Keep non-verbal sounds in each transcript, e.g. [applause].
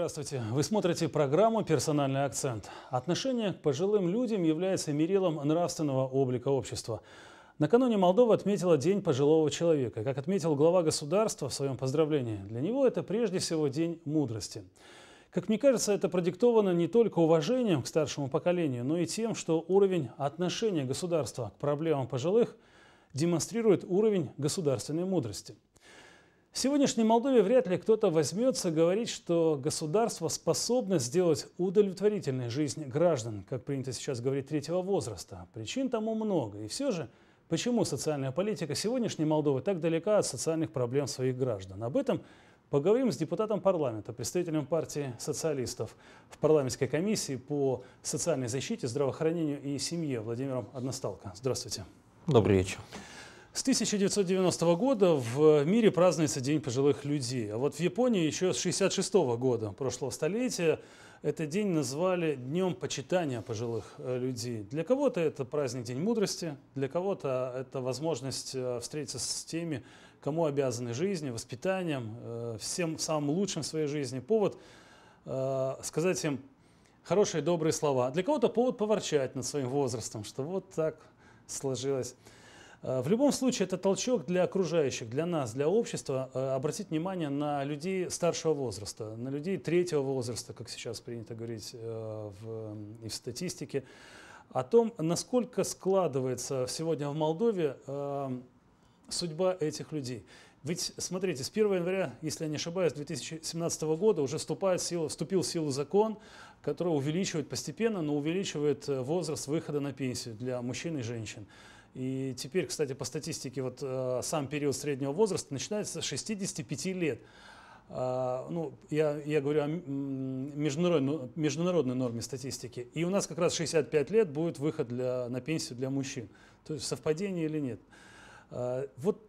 Здравствуйте. Вы смотрите программу «Персональный акцент». Отношение к пожилым людям является мерилом нравственного облика общества. Накануне Молдова отметила День пожилого человека. Как отметил глава государства в своем поздравлении, для него это прежде всего День мудрости. Как мне кажется, это продиктовано не только уважением к старшему поколению, но и тем, что уровень отношения государства к проблемам пожилых демонстрирует уровень государственной мудрости – в сегодняшней Молдове вряд ли кто-то возьмется говорить, что государство способно сделать удовлетворительной жизнь граждан, как принято сейчас говорить, третьего возраста. Причин тому много. И все же, почему социальная политика сегодняшней Молдовы так далека от социальных проблем своих граждан? Об этом Поговорим с депутатом парламента, представителем партии социалистов в парламентской комиссии по социальной защите, здравоохранению и семье Владимиром Односталко. Здравствуйте. Добрый вечер. С 1990 года в мире празднуется День пожилых людей. А вот в Японии еще с 1966 года прошлого столетия этот день назвали Днем почитания пожилых э, людей. Для кого-то это праздник День мудрости, для кого-то это возможность э, встретиться с теми, кому обязаны жизни, воспитанием, э, всем самым лучшим в своей жизни. Повод сказать им хорошие, добрые слова. А для кого-то повод поворчать над своим возрастом, что вот так сложилось. Э, в любом случае, это толчок для окружающих, для нас, для общества э, обратить внимание на людей старшего возраста, на людей третьего возраста, как сейчас принято говорить э, в, и в статистике, о том, насколько складывается сегодня в Молдове судьба этих людей. Ведь, смотрите, с 1 января, если я не ошибаюсь, 2017 года уже вступает в силу, вступил в силу закон, который увеличивает постепенно, но увеличивает возраст выхода на пенсию для мужчин и женщин. И теперь, кстати, по статистике, вот э, сам период среднего возраста начинается с 65 лет. Э, ну, я, я говорю о международной, ну, международной норме статистики. И у нас как раз 65 лет будет выход для, на пенсию для мужчин. То есть совпадение или нет. Э, вот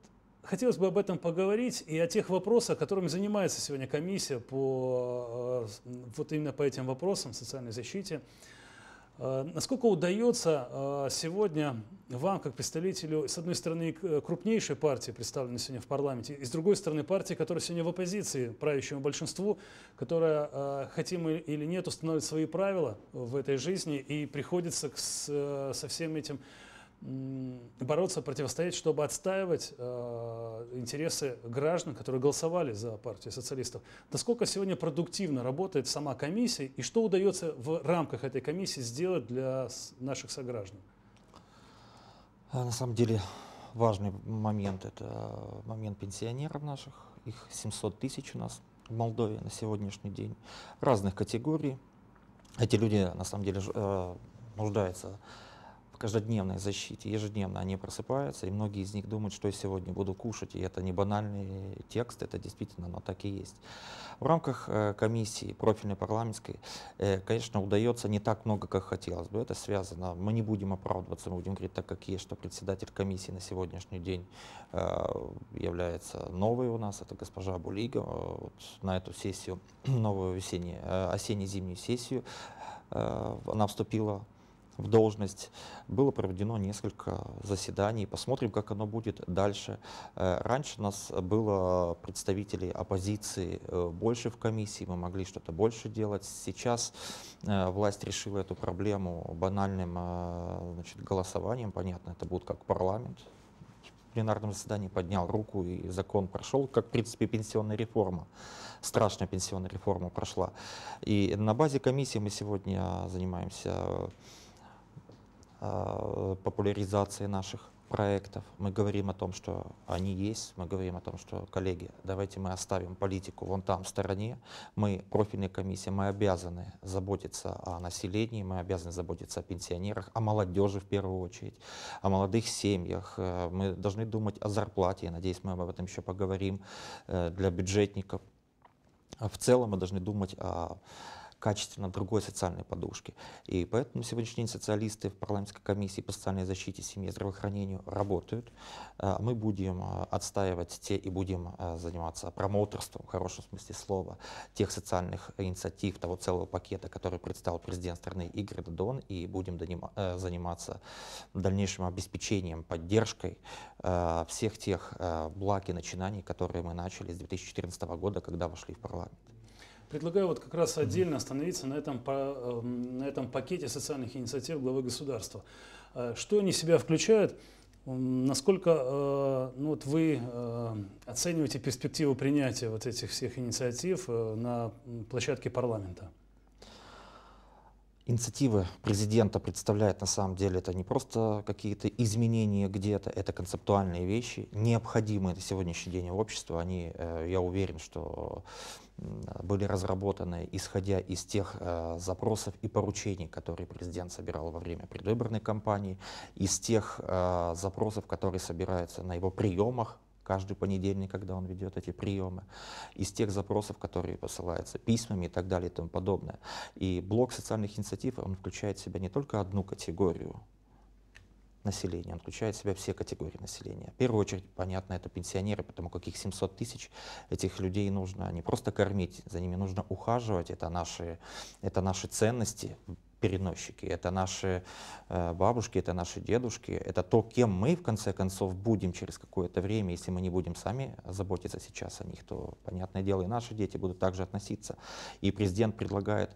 хотелось бы об этом поговорить и о тех вопросах, которыми занимается сегодня комиссия по, э, вот именно по этим вопросам, социальной защите. Э, насколько удается э, сегодня вам, как представителю, с одной стороны, э, крупнейшей партии, представленной сегодня в парламенте, и с другой стороны, партии, которая сегодня в оппозиции, правящему большинству, которая, хотим или нет, устанавливает свои правила в этой жизни и приходится со всем этим бороться, противостоять, чтобы отстаивать э, интересы граждан, которые голосовали за партию социалистов. Насколько сегодня продуктивно работает сама комиссия и что удается в рамках этой комиссии сделать для наших сограждан? А, на самом деле важный момент – это момент пенсионеров наших. Их 700 тысяч у нас в Молдове на сегодняшний день. Разных категорий. Эти люди на самом деле э, нуждаются каждодневной защите, ежедневно они просыпаются, и многие из них думают, что я сегодня буду кушать, и это не банальный текст, это действительно, но так и есть. В рамках э, комиссии профильной парламентской, э, конечно, удается не так много, как хотелось бы, это связано, мы не будем оправдываться, мы будем говорить так, как есть, что председатель комиссии на сегодняшний день э, является новой у нас, это госпожа Булига, вот на эту сессию, [clears throat] новую осенне-зимнюю сессию, она вступила в должность. Было проведено несколько заседаний. Посмотрим, как оно будет дальше. Э, раньше у нас было представителей оппозиции э, больше в комиссии, мы могли что-то больше делать. Сейчас э, власть решила эту проблему банальным значит, голосованием. Понятно, это будет как парламент, пленарном заседании поднял руку, и закон прошел, как, в принципе, пенсионная реформа. Страшная пенсионная реформа прошла. И на базе комиссии мы сегодня занимаемся а, популяризации наших проектов. Мы говорим о том, что они есть, мы говорим о том, что, коллеги, давайте мы оставим политику вон там в стороне. Мы, профильная комиссия, мы обязаны заботиться о населении, мы обязаны заботиться о пенсионерах, о молодежи в первую очередь, о молодых семьях. Э, мы должны думать о зарплате, я надеюсь, мы об этом еще поговорим, э, для бюджетников. А в целом мы должны думать о качественно другой социальной подушки. И поэтому на сегодняшний день социалисты в парламентской комиссии по социальной защите семье, здравоохранению работают. Э, мы будем э, отстаивать те и будем э, заниматься промоутерством, в хорошем смысле слова, тех социальных инициатив, того целого пакета, который представил президент страны Игорь Дадон, и будем заниматься дальнейшим обеспечением, поддержкой всех тех благ и начинаний, которые мы начали с 2014 года, когда вошли в парламент. Предлагаю вот как раз отдельно остановиться на этом, эм, на этом пакете социальных инициатив главы государства. Э, что они себя включают? Насколько э, ну, вот вы э, оцениваете перспективу принятия вот этих всех инициатив на площадке парламента? Инициативы президента представляют на самом деле это не просто какие-то изменения где-то, это концептуальные вещи, необходимые на сегодняшний день обществу. Они, я уверен, что были разработаны, исходя из тех э, запросов и поручений, которые президент собирал во время предвыборной кампании, из тех э, запросов, которые собираются на его приемах каждый понедельник, когда он ведет эти приемы, из тех запросов, которые посылаются письмами и так далее и тому подобное. И блок социальных инициатив, он включает в себя не только одну категорию населения. Он включает в себя все категории населения. В первую очередь, понятно, это пенсионеры, потому как их 700 тысяч, этих людей нужно не просто кормить, за ними нужно ухаживать. Это наши, это наши ценности, переносчики, это наши э, бабушки, это наши дедушки, это то, кем мы, в конце концов, будем через какое-то время, если мы не будем сами заботиться сейчас о них, то, понятное дело, и наши дети будут также относиться. И президент предлагает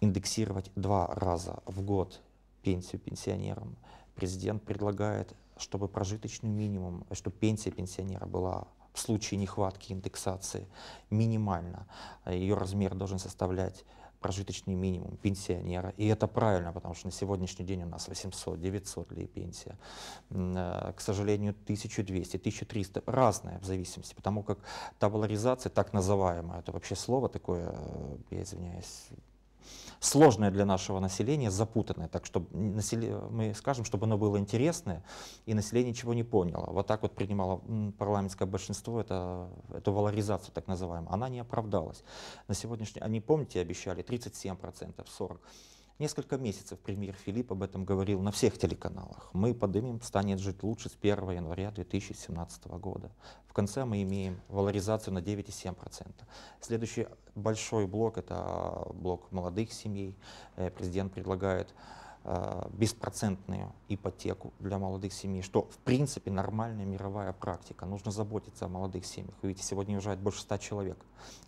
индексировать два раза в год пенсию пенсионерам. Президент предлагает, чтобы прожиточный минимум, чтобы пенсия пенсионера была в случае нехватки индексации минимально. А Ее размер должен составлять прожиточный минимум пенсионера. И это правильно, потому что на сегодняшний день у нас 800-900 ли пенсия. Э, к сожалению, 1200-1300, разная в зависимости, потому как та так называемое, это вообще слово такое, э, я извиняюсь, сложное для нашего населения, запутанное, так что население, мы скажем, чтобы оно было интересное, и население ничего не поняло. Вот так вот принимало парламентское большинство это, эту валоризацию, так называемую. Она не оправдалась. На сегодняшний, день. они, помните, обещали 37%, 40%. Несколько месяцев премьер Филипп об этом говорил на всех телеканалах. Мы подымем, станет жить лучше с 1 января 2017 года. В конце мы имеем валоризацию на 9,7%. Следующий большой блок – это а, блок молодых семей. Э, президент предлагает Э, беспроцентную ипотеку для молодых семей, что в принципе нормальная мировая практика. Нужно заботиться о молодых семьях. Вы Видите, сегодня уезжает больше ста человек.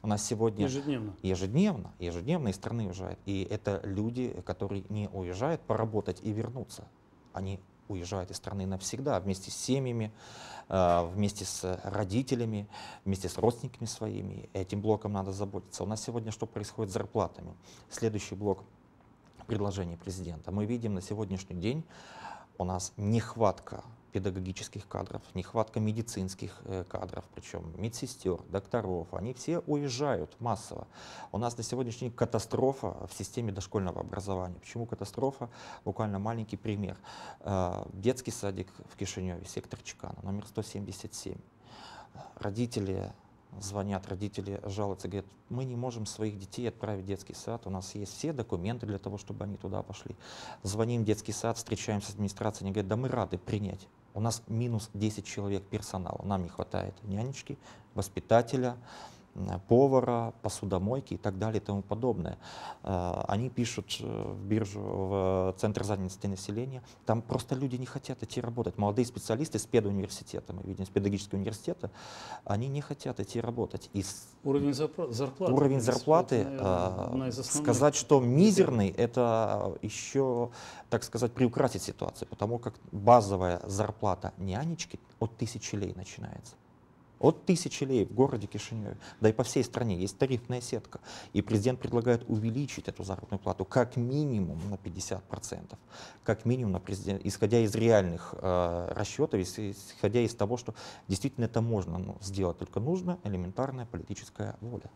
У нас сегодня... Ежедневно. Ежедневно. Ежедневно из страны уезжает. И это люди, которые не уезжают поработать и вернуться. Они уезжают из страны навсегда вместе с семьями, э, вместе с родителями, вместе с родственниками своими. Этим блоком надо заботиться. У нас сегодня что происходит с зарплатами? Следующий блок – предложений президента. Мы видим на сегодняшний день у нас нехватка педагогических кадров, нехватка медицинских э, кадров, причем медсестер, докторов, они все уезжают массово. У нас на сегодняшний день катастрофа в системе дошкольного образования. Почему катастрофа? Буквально маленький пример. Э, детский садик в Кишиневе, сектор Чекана, номер 177. Родители звонят родители, жалуются, говорят, мы не можем своих детей отправить в детский сад, у нас есть все документы для того, чтобы они туда пошли. Звоним в детский сад, встречаемся с администрацией, они говорят, да мы рады принять. У нас минус 10 человек персонала, нам не хватает нянечки, воспитателя, повара, посудомойки и так далее и тому подобное. Э, они пишут э, в биржу, в Центр занятости населения. Там просто люди не хотят идти работать. Молодые специалисты с педуниверситета, мы видим, с педагогического университета, они не хотят идти работать. И уровень зарплаты, уровень зарплаты э, наверное, сказать, что мизерный, это еще, так сказать, приукрасить ситуацию, потому как базовая зарплата нянечки от тысячи лей начинается от тысячи лей в городе Кишиневе, да и по всей стране есть тарифная сетка. И президент предлагает увеличить эту заработную плату как минимум на 50%. Как минимум, на президент, исходя из реальных э, расчетов, исходя из того, что действительно это можно ну, сделать, только нужна элементарная политическая воля.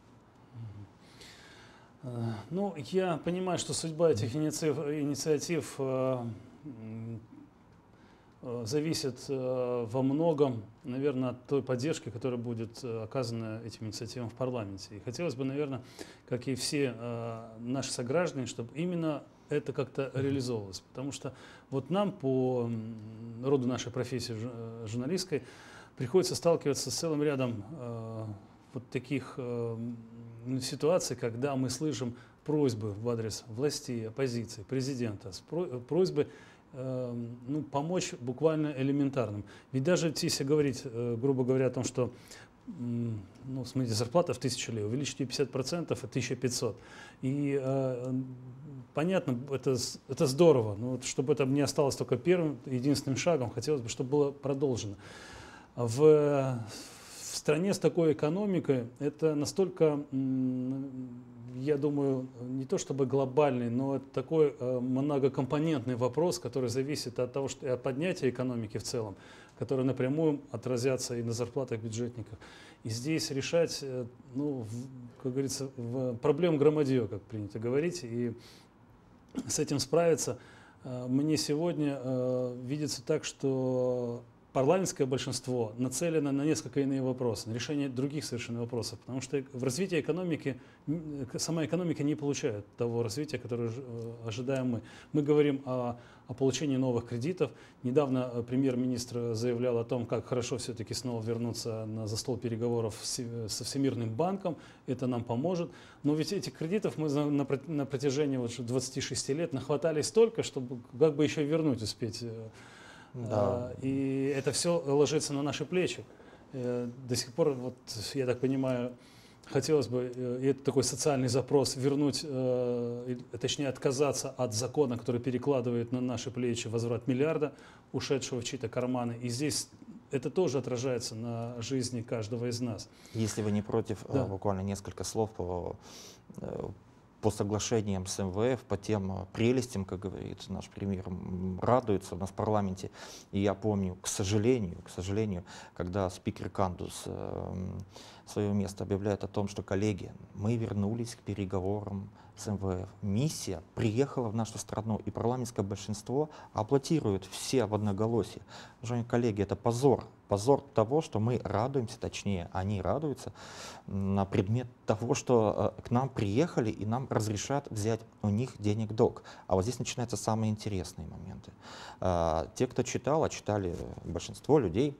Э, ну, я понимаю, что судьба этих инициатив, инициатив э, Э, зависит э, во многом, наверное, от той поддержки, которая будет э, оказана этим инициативам в парламенте. И хотелось бы, наверное, как и все наши сограждане, чтобы именно это как-то реализовывалось. Потому что вот нам по роду нашей профессии журналистской приходится сталкиваться с целым рядом вот таких ситуаций, когда мы слышим просьбы в адрес власти, оппозиции, президента, просьбы Эм, ну, помочь буквально элементарным. Ведь даже если говорить, э, грубо говоря, о том, что ну, смотрите, зарплата в 1000 лей, увеличите 50%, это 1500. И э, понятно, это, это здорово, но вот, чтобы это не осталось только первым, единственным шагом, хотелось бы, чтобы было продолжено. В, в стране с такой экономикой это настолько я думаю, не то чтобы глобальный, но это такой э, многокомпонентный вопрос, который зависит от того, что и от поднятия экономики в целом, которые напрямую отразятся и на зарплатах бюджетников. И здесь решать, э, ну, как говорится, в проблем громадье, как принято говорить, и с этим справиться. Э, мне сегодня видится так, что парламентское большинство нацелено на несколько иные вопросы, на решение других совершенно вопросов, потому что в развитии экономики, сама экономика не получает того развития, которое э, ожидаем мы. Мы говорим о, о получении новых кредитов. Недавно э, премьер-министр заявлял о том, как хорошо все-таки снова вернуться на, за стол переговоров со Всемирным банком, это нам поможет. Но ведь этих кредитов мы на, на, на протяжении вот 26 лет нахватались столько, чтобы как бы еще вернуть успеть э, да. А, и это все ложится на наши плечи. Э, до сих пор, вот, я так понимаю, хотелось бы, э, и это такой социальный запрос, вернуть, э, точнее отказаться от закона, который перекладывает на наши плечи возврат миллиарда, ушедшего в чьи-то карманы. И здесь это тоже отражается на жизни каждого из нас. Если вы не против, да. буквально несколько слов по по соглашениям с МВФ, по тем э, прелестям, как говорит наш премьер, радуется у нас в парламенте. И я помню, к сожалению, к сожалению, когда спикер Кандус э, свое место объявляет о том, что, коллеги, мы вернулись к переговорам с МВФ. Миссия приехала в нашу страну, и парламентское большинство аплодирует все в одноголосии. Уважаемые коллеги, это позор. Позор того, что мы радуемся, точнее, они радуются на предмет того, что э, к нам приехали и нам разрешат взять у них денег долг. А вот здесь начинаются самые интересные моменты. А, те, кто читал, а читали большинство людей,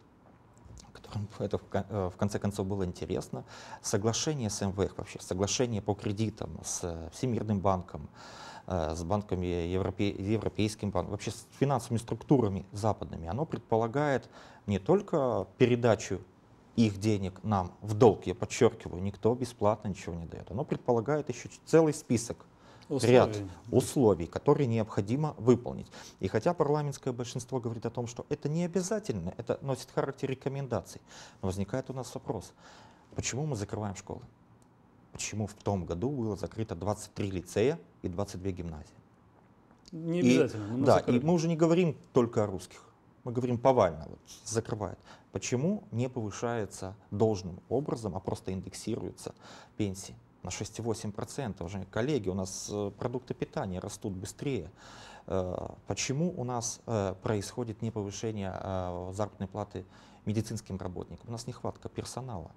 это э, в конце концов было интересно. Соглашение с МВФ вообще, соглашение по кредитам с э, Всемирным банком, э, с банками Европе, Европейским банком, вообще с финансовыми структурами западными, оно предполагает не только передачу их денег нам в долг, я подчеркиваю, никто бесплатно ничего не дает. Оно предполагает еще целый список условий. ряд условий, которые необходимо выполнить. И хотя парламентское большинство говорит о том, что это не обязательно, это носит характер рекомендаций, но возникает у нас вопрос, почему мы закрываем школы? Почему в том году было закрыто 23 лицея и 22 гимназии? Не обязательно. И, да, закрыли. и мы уже не говорим только о русских мы говорим повально, вот, закрывает. Почему не повышается должным образом, а просто индексируются пенсии? на 6,8%. Уже, коллеги, у нас э, продукты питания растут быстрее. Э, почему у нас э, происходит не повышение заработной платы медицинским работникам? У нас нехватка персонала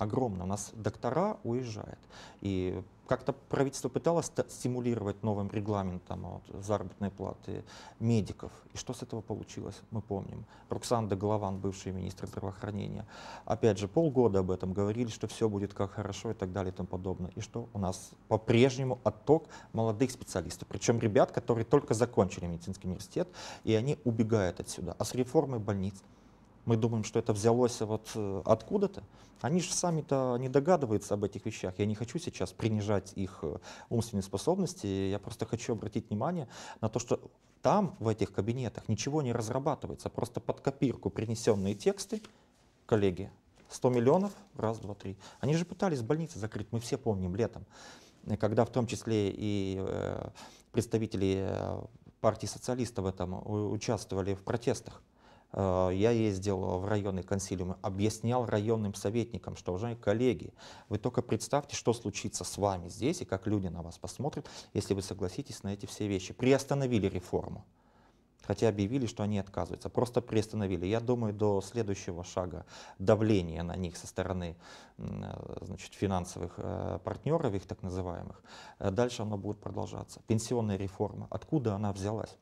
огромно. У нас доктора уезжают. И как-то правительство пыталось стимулировать новым регламентом а вот, заработной платы медиков. И что с этого получилось, мы помним. Роксанда Голован, бывший министр здравоохранения, опять же, полгода об этом говорили, что все будет как хорошо и так далее и тому подобное. И что у нас по-прежнему отток молодых специалистов, причем ребят, которые только закончили медицинский университет, и они убегают отсюда. А с реформой больниц мы думаем, что это взялось вот э, откуда-то, они же сами-то не догадываются об этих вещах. Я не хочу сейчас принижать их э, умственные способности, я просто хочу обратить внимание на то, что там, в этих кабинетах, ничего не разрабатывается, просто под копирку принесенные тексты, коллеги, 100 миллионов, раз, два, три. Они же пытались больницы закрыть, мы все помним летом, когда в том числе и э, представители партии социалистов в этом участвовали в протестах. Э, я ездил в районный консилиум, объяснял районным советникам, что, уважаемые коллеги, вы только представьте, что случится с вами здесь и как люди на вас посмотрят, если вы согласитесь на эти все вещи. Приостановили реформу. Хотя объявили, что они отказываются, просто приостановили. Я думаю, до следующего шага давления на них со стороны э, значит, финансовых э, партнеров, их так называемых, дальше оно будет продолжаться. Пенсионная реформа, откуда она взялась?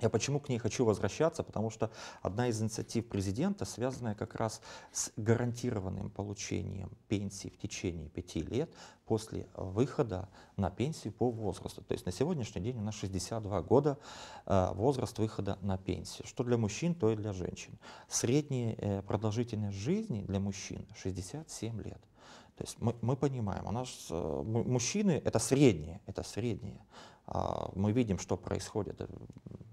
Я почему к ней хочу возвращаться? Потому что одна из инициатив президента, связанная как раз с гарантированным получением пенсии в течение пяти лет после выхода на пенсию по возрасту. То есть на сегодняшний день у нас 62 года э, возраст выхода на пенсию. Что для мужчин, то и для женщин. Средняя э, продолжительность жизни для мужчин 67 лет. То есть мы, мы понимаем, у нас э, мужчины это среднее, это среднее. А, мы видим, что происходит.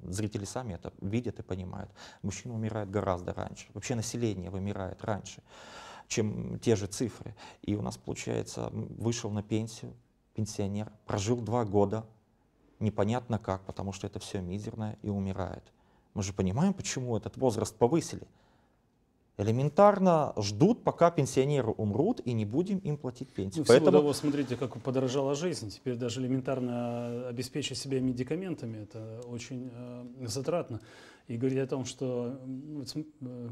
Зрители сами это видят и понимают. Мужчины умирают гораздо раньше. Вообще население вымирает раньше, чем те же цифры. И у нас, получается, вышел на пенсию пенсионер, прожил два года, непонятно как, потому что это все мизерное и умирает. Мы же понимаем, почему этот возраст повысили – элементарно ждут, пока пенсионеры умрут, и не будем им платить пенсию. Ну, Поэтому... того, смотрите, как подорожала жизнь. Теперь даже элементарно обеспечить себя медикаментами, это очень э, затратно. И говорить о том, что, э,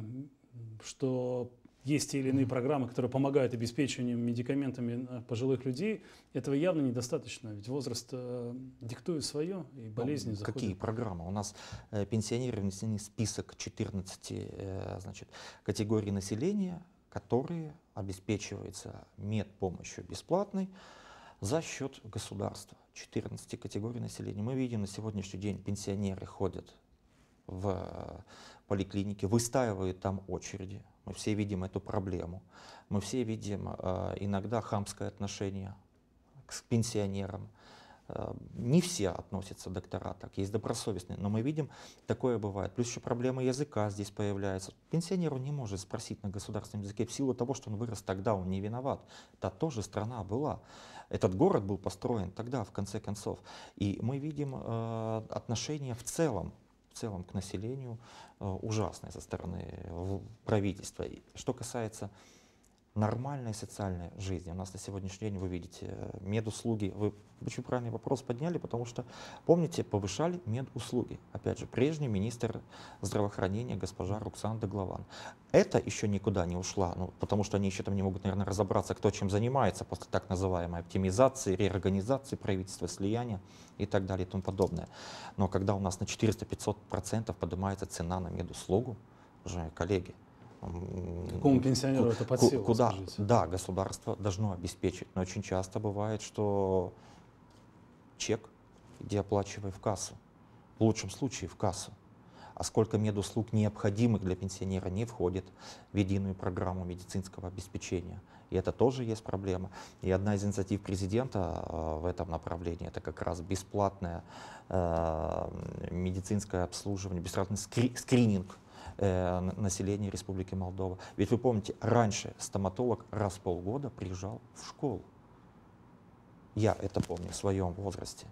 что есть те или иные программы, которые помогают обеспечению медикаментами э, пожилых людей, этого явно недостаточно, ведь возраст э, диктует свое, и ну, болезни ну, заходят. Какие программы? У нас э, пенсионеры внесены список 14 э, значит, категорий населения, которые обеспечиваются медпомощью бесплатной за счет государства. 14 категорий населения. Мы видим на сегодняшний день пенсионеры ходят в э, поликлинике, выстаивают там очереди мы все видим эту проблему. Мы все видим э, иногда хамское отношение к пенсионерам. Э, не все относятся доктора так, есть добросовестные, но мы видим, такое бывает. Плюс еще проблема языка здесь появляется. Пенсионеру не может спросить на государственном языке в силу того, что он вырос тогда, он не виноват. Та тоже страна была. Этот город был построен тогда, в конце концов. И мы видим э, отношения в целом в целом к населению э, ужасной со стороны э, правительства. Что касается нормальной социальной жизни. У нас на сегодняшний день, вы видите, э, медуслуги, вы очень правильный вопрос подняли, потому что, помните, повышали медуслуги. Опять же, прежний министр здравоохранения госпожа Руксанда Главан. Это еще никуда не ушла, ну, потому что они еще там не могут, наверное, разобраться, кто чем занимается после так называемой оптимизации, реорганизации правительства, слияния и так далее и тому подобное. Но когда у нас на 400-500% поднимается цена на медуслугу, уже коллеги, Какому пенсионеру это под силу, куда, скажите? Да, государство должно обеспечить, но очень часто бывает, что чек иди оплачивай в кассу, в лучшем случае в кассу. А сколько медуслуг необходимых для пенсионера не входит в единую программу медицинского обеспечения. И это тоже есть проблема. И одна из инициатив президента а, в этом направлении это как раз бесплатное э, медицинское обслуживание, бесплатный скри скрининг Э, населения Республики Молдова. Ведь вы помните, раньше стоматолог раз в полгода приезжал в школу. Я это помню в своем возрасте.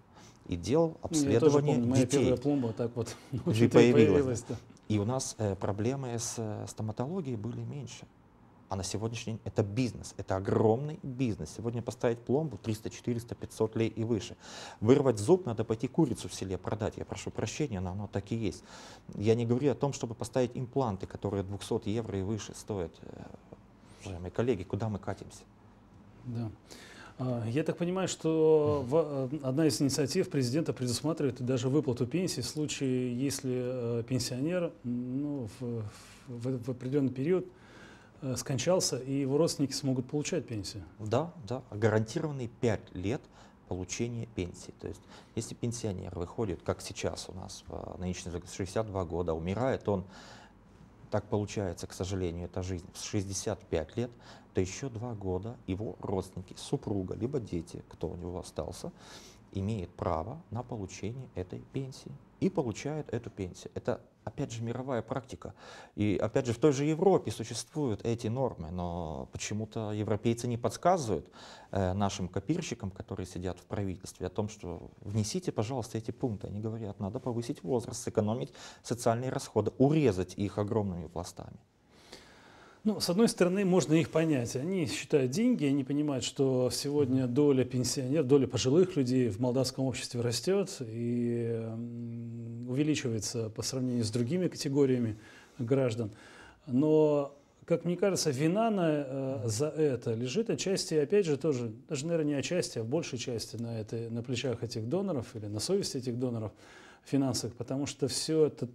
И делал обследование ну, я помню, детей. Моя первая пломба так вот [laughs] и появилась. появилась И у нас э, проблемы с э, стоматологией были меньше. А на сегодняшний день это бизнес, это огромный бизнес. Сегодня поставить пломбу 300, 400, 500 лей и выше. Вырвать зуб надо пойти курицу в селе продать. Я прошу прощения, но оно так и есть. Я не говорю о том, чтобы поставить импланты, которые 200 евро и выше стоят. Э, уважаемые коллеги, куда мы катимся? Да. А, я так понимаю, что э, одна из инициатив президента предусматривает даже выплату пенсии в случае, если э, пенсионер ну, в, в, в определенный период Э, скончался, и его родственники смогут получать пенсию? Да, да, гарантированные 5 лет получения пенсии. То есть, если пенсионер выходит, как сейчас у нас, э, нынешний 62 года, умирает он, так получается, к сожалению, это жизнь, в 65 лет, то еще два года его родственники, супруга, либо дети, кто у него остался, имеет право на получение этой пенсии и получает эту пенсию. Это опять же, мировая практика. И опять же, в той же Европе существуют эти нормы, но почему-то европейцы не подсказывают э, нашим копирщикам, которые сидят в правительстве, о том, что внесите, пожалуйста, эти пункты. Они говорят, надо повысить возраст, сэкономить социальные расходы, урезать их огромными пластами. Ну, с одной стороны, можно их понять. Они считают деньги, они понимают, что сегодня доля пенсионеров, доля пожилых людей в молдавском обществе растет, и увеличивается по сравнению с другими категориями граждан. Но, как мне кажется, вина на, э, за это лежит отчасти, опять же, тоже, даже, наверное, не отчасти, а в большей части на, этой, на плечах этих доноров или на совести этих доноров финансовых, потому что все это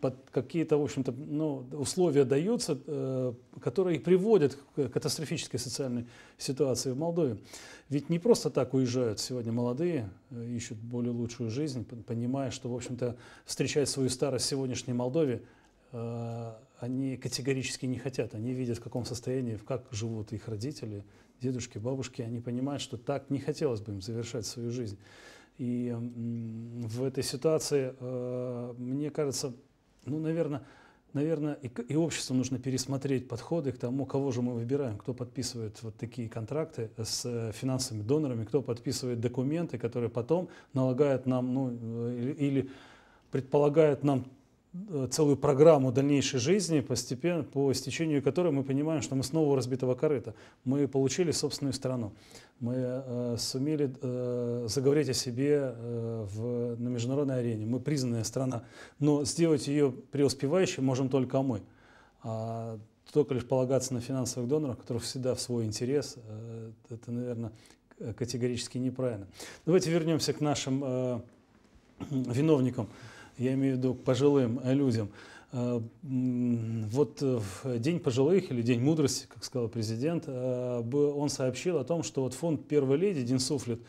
под какие-то, в общем-то, ну, условия даются, э, которые приводят к катастрофической социальной ситуации в Молдове. Ведь не просто так уезжают сегодня молодые, э, ищут более лучшую жизнь, понимая, что, в общем-то, встречать свою старость в сегодняшней Молдове э, они категорически не хотят. Они видят, в каком состоянии, в как живут их родители, дедушки, бабушки. Они понимают, что так не хотелось бы им завершать свою жизнь. И в этой ситуации, э, мне кажется, ну, наверное, наверное, и, и обществу нужно пересмотреть подходы к тому, кого же мы выбираем, кто подписывает вот такие контракты с э, финансовыми донорами, кто подписывает документы, которые потом налагают нам, ну, э, или, или предполагают нам Э, целую программу дальнейшей жизни, постепенно, по истечению которой мы понимаем, что мы снова у разбитого корыта. Мы получили собственную страну. Мы э, сумели э, заговорить о себе э, в, на международной арене. Мы признанная страна. Но сделать ее преуспевающей можем только мы. А только лишь полагаться на финансовых доноров, которых всегда в свой интерес, э, это, наверное, категорически неправильно. Давайте вернемся к нашим э, виновникам я имею в виду к пожилым э, людям, э, вот э, в День пожилых или День мудрости, как сказал президент, он сообщил о том, что вот фонд «Первой леди» Дин Суфлет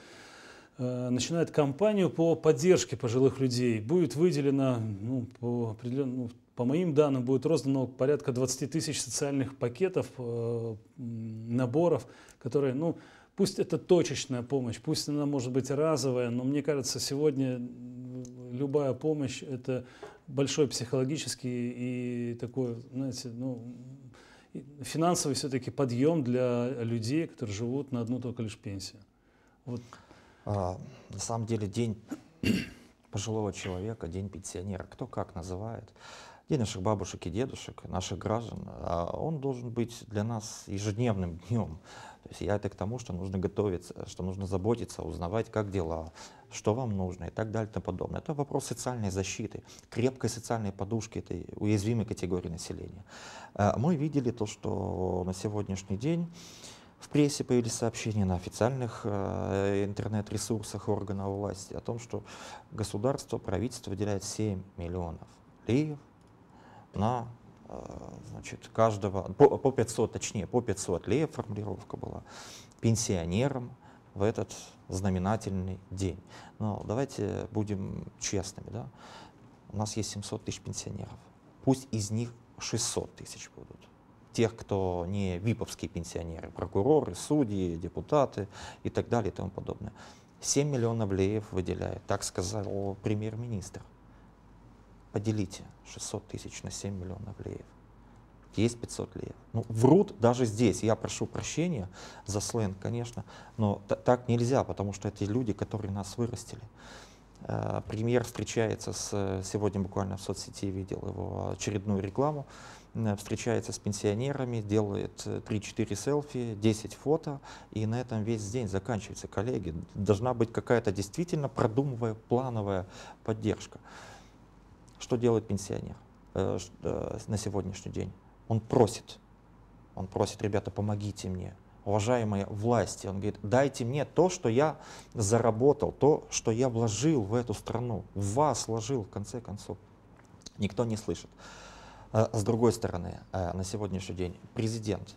начинает кампанию по поддержке пожилых людей. Будет выделено, ну, по, ну, по моим данным, будет роздано порядка 20 тысяч социальных пакетов, наборов, которые, ну, пусть это точечная помощь, пусть она может быть разовая, но мне кажется, сегодня любая помощь – это большой психологический и такой, знаете, ну, финансовый все-таки подъем для людей, которые живут на одну только лишь пенсию. Вот. А, на самом деле день [clears throat] пожилого человека, день пенсионера, кто как называет, день наших бабушек и дедушек, наших граждан, а, он должен быть для нас ежедневным днем. То есть я это к тому, что нужно готовиться, что нужно заботиться, узнавать, как дела, что вам нужно и так далее и тому подобное. Это вопрос социальной защиты, крепкой социальной подушки этой уязвимой категории населения. Э, мы видели то, что на сегодняшний день в прессе появились сообщения на официальных э, интернет-ресурсах органов власти о том, что государство, правительство выделяет 7 миллионов лиев на э, значит, каждого, по, по 500, точнее, по 500 лиев, формулировка была, пенсионерам в этот знаменательный день. Но давайте будем честными. Да? У нас есть 700 тысяч пенсионеров. Пусть из них 600 тысяч будут тех, кто не виповские пенсионеры, прокуроры, судьи, депутаты и так далее и тому подобное. 7 миллионов леев выделяет, так сказал премьер-министр. Поделите 600 тысяч на 7 миллионов леев есть 500 лет. Ну, врут даже здесь. Я прошу прощения за сленг, конечно, но так нельзя, потому что эти люди, которые нас вырастили. Э, премьер встречается с, сегодня буквально в соцсети видел его очередную рекламу, э, встречается с пенсионерами, делает 3-4 э, селфи, 10 фото, и на этом весь день заканчивается. Коллеги, должна быть какая-то действительно продумывая, плановая поддержка. Что делает пенсионер э, э на сегодняшний день? он просит. Он просит, ребята, помогите мне, уважаемые власти. Он говорит, дайте мне то, что я заработал, то, что я вложил в эту страну, в вас вложил, в конце концов. Никто не слышит. Э, с другой стороны, э, на сегодняшний день президент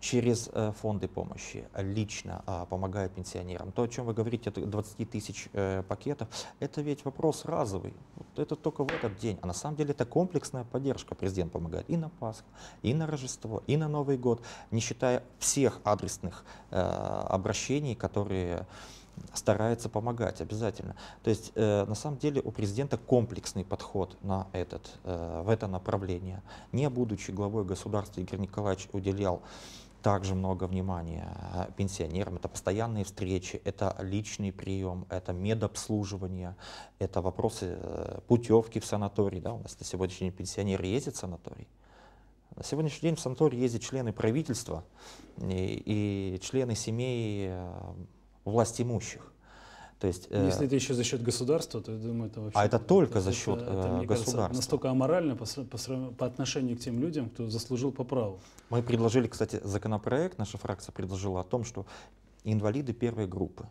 через э, фонды помощи э, лично а, помогая пенсионерам. То, о чем вы говорите, 20 тысяч э, пакетов, это ведь вопрос разовый. Вот это только в этот день. А на самом деле это комплексная поддержка. Президент помогает и на Пасху, и на Рождество, и на Новый год, не считая всех адресных обращений, которые старается помогать обязательно. То есть э, на самом деле у президента комплексный подход на этот, э, в это направление. Не будучи главой государства, Игорь Николаевич уделял также много внимания э, пенсионерам. Это постоянные встречи, это личный прием, это медобслуживание, это вопросы э, путевки в санаторий. Да, у нас на сегодняшний день пенсионеры ездят в санаторий. На сегодняшний день в санаторий ездят члены правительства и, э, и члены семей власть имущих. То есть, э... Если это еще за счет государства, то я думаю, это вообще... А это только это, за счет это, это, мне государства. Кажется, настолько аморально по, по, по отношению к тем людям, кто заслужил по праву. Мы предложили, кстати, законопроект, наша фракция предложила о том, что инвалиды первой группы,